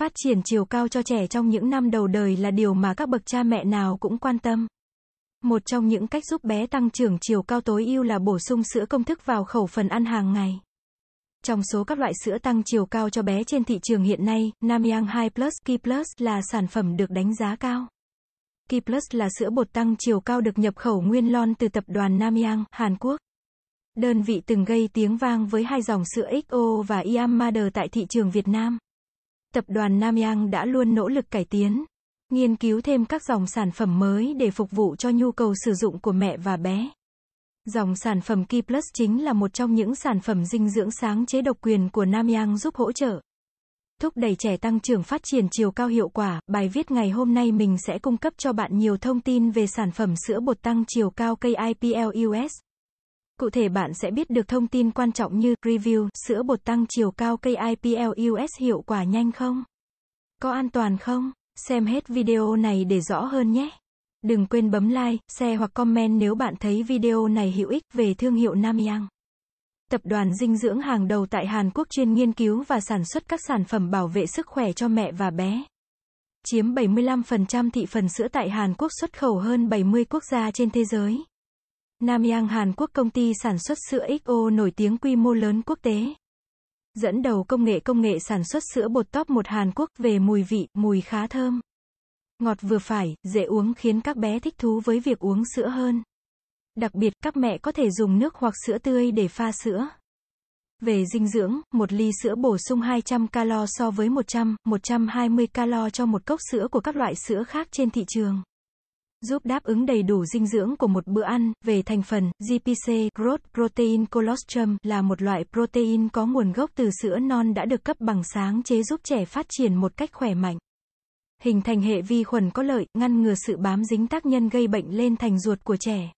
phát triển chiều cao cho trẻ trong những năm đầu đời là điều mà các bậc cha mẹ nào cũng quan tâm. Một trong những cách giúp bé tăng trưởng chiều cao tối ưu là bổ sung sữa công thức vào khẩu phần ăn hàng ngày. Trong số các loại sữa tăng chiều cao cho bé trên thị trường hiện nay, Namyang 2 Plus, Key Plus là sản phẩm được đánh giá cao. Key Plus là sữa bột tăng chiều cao được nhập khẩu nguyên lon từ tập đoàn Namyang, Hàn Quốc. Đơn vị từng gây tiếng vang với hai dòng sữa XO và Iammader tại thị trường Việt Nam tập đoàn Nam Yang đã luôn nỗ lực cải tiến, nghiên cứu thêm các dòng sản phẩm mới để phục vụ cho nhu cầu sử dụng của mẹ và bé. Dòng sản phẩm Key Plus chính là một trong những sản phẩm dinh dưỡng sáng chế độc quyền của Nam Yang giúp hỗ trợ thúc đẩy trẻ tăng trưởng phát triển chiều cao hiệu quả. Bài viết ngày hôm nay mình sẽ cung cấp cho bạn nhiều thông tin về sản phẩm sữa bột tăng chiều cao cây IPL Cụ thể bạn sẽ biết được thông tin quan trọng như review, sữa bột tăng chiều cao cây IPLUS hiệu quả nhanh không? Có an toàn không? Xem hết video này để rõ hơn nhé. Đừng quên bấm like, share hoặc comment nếu bạn thấy video này hữu ích về thương hiệu Nam Yang. Tập đoàn dinh dưỡng hàng đầu tại Hàn Quốc chuyên nghiên cứu và sản xuất các sản phẩm bảo vệ sức khỏe cho mẹ và bé. Chiếm 75% thị phần sữa tại Hàn Quốc xuất khẩu hơn 70 quốc gia trên thế giới. Namyang Hàn Quốc công ty sản xuất sữa XO nổi tiếng quy mô lớn quốc tế. Dẫn đầu công nghệ công nghệ sản xuất sữa bột top một Hàn Quốc về mùi vị, mùi khá thơm. Ngọt vừa phải, dễ uống khiến các bé thích thú với việc uống sữa hơn. Đặc biệt, các mẹ có thể dùng nước hoặc sữa tươi để pha sữa. Về dinh dưỡng, một ly sữa bổ sung 200 calo so với 100, 120 calo cho một cốc sữa của các loại sữa khác trên thị trường giúp đáp ứng đầy đủ dinh dưỡng của một bữa ăn. Về thành phần, GPC Growth Protein Colostrum là một loại protein có nguồn gốc từ sữa non đã được cấp bằng sáng chế giúp trẻ phát triển một cách khỏe mạnh. Hình thành hệ vi khuẩn có lợi, ngăn ngừa sự bám dính tác nhân gây bệnh lên thành ruột của trẻ.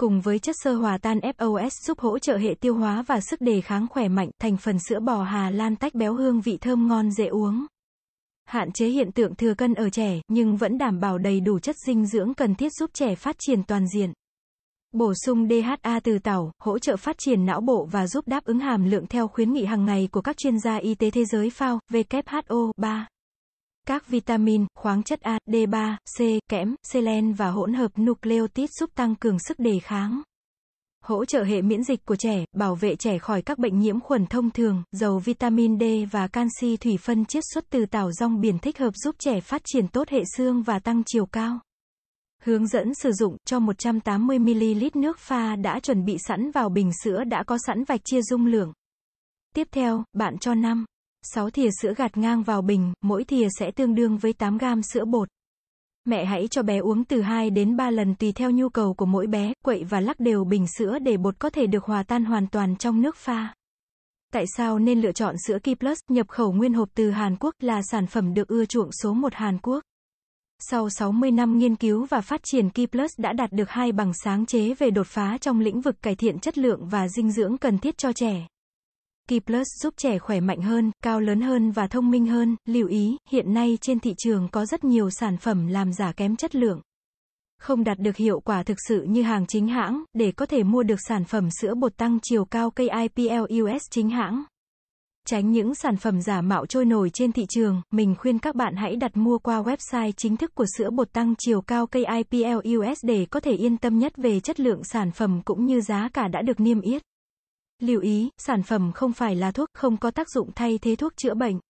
Cùng với chất sơ hòa tan FOS giúp hỗ trợ hệ tiêu hóa và sức đề kháng khỏe mạnh, thành phần sữa bò Hà Lan tách béo hương vị thơm ngon dễ uống hạn chế hiện tượng thừa cân ở trẻ, nhưng vẫn đảm bảo đầy đủ chất dinh dưỡng cần thiết giúp trẻ phát triển toàn diện. Bổ sung DHA từ tảo, hỗ trợ phát triển não bộ và giúp đáp ứng hàm lượng theo khuyến nghị hàng ngày của các chuyên gia y tế thế giới FAO, WHO, 3. Các vitamin, khoáng chất A, D3, C, kẽm, selen và hỗn hợp nucleotide giúp tăng cường sức đề kháng hỗ trợ hệ miễn dịch của trẻ, bảo vệ trẻ khỏi các bệnh nhiễm khuẩn thông thường, dầu vitamin D và canxi thủy phân chiết xuất từ tảo rong biển thích hợp giúp trẻ phát triển tốt hệ xương và tăng chiều cao. Hướng dẫn sử dụng cho 180ml nước pha đã chuẩn bị sẵn vào bình sữa đã có sẵn vạch chia dung lượng. Tiếp theo, bạn cho 5, 6 thìa sữa gạt ngang vào bình, mỗi thìa sẽ tương đương với 8 gram sữa bột mẹ hãy cho bé uống từ 2 đến 3 lần tùy theo nhu cầu của mỗi bé, quậy và lắc đều bình sữa để bột có thể được hòa tan hoàn toàn trong nước pha. Tại sao nên lựa chọn sữa Key Plus nhập khẩu nguyên hộp từ Hàn Quốc là sản phẩm được ưa chuộng số 1 Hàn Quốc? Sau 60 năm nghiên cứu và phát triển Key Plus đã đạt được hai bằng sáng chế về đột phá trong lĩnh vực cải thiện chất lượng và dinh dưỡng cần thiết cho trẻ. K Plus giúp trẻ khỏe mạnh hơn, cao lớn hơn và thông minh hơn. Lưu ý, hiện nay trên thị trường có rất nhiều sản phẩm làm giả kém chất lượng. Không đạt được hiệu quả thực sự như hàng chính hãng, để có thể mua được sản phẩm sữa bột tăng chiều cao KIPLUS chính hãng. Tránh những sản phẩm giả mạo trôi nổi trên thị trường, mình khuyên các bạn hãy đặt mua qua website chính thức của sữa bột tăng chiều cao KIPLUS để có thể yên tâm nhất về chất lượng sản phẩm cũng như giá cả đã được niêm yết. Lưu ý, sản phẩm không phải là thuốc, không có tác dụng thay thế thuốc chữa bệnh.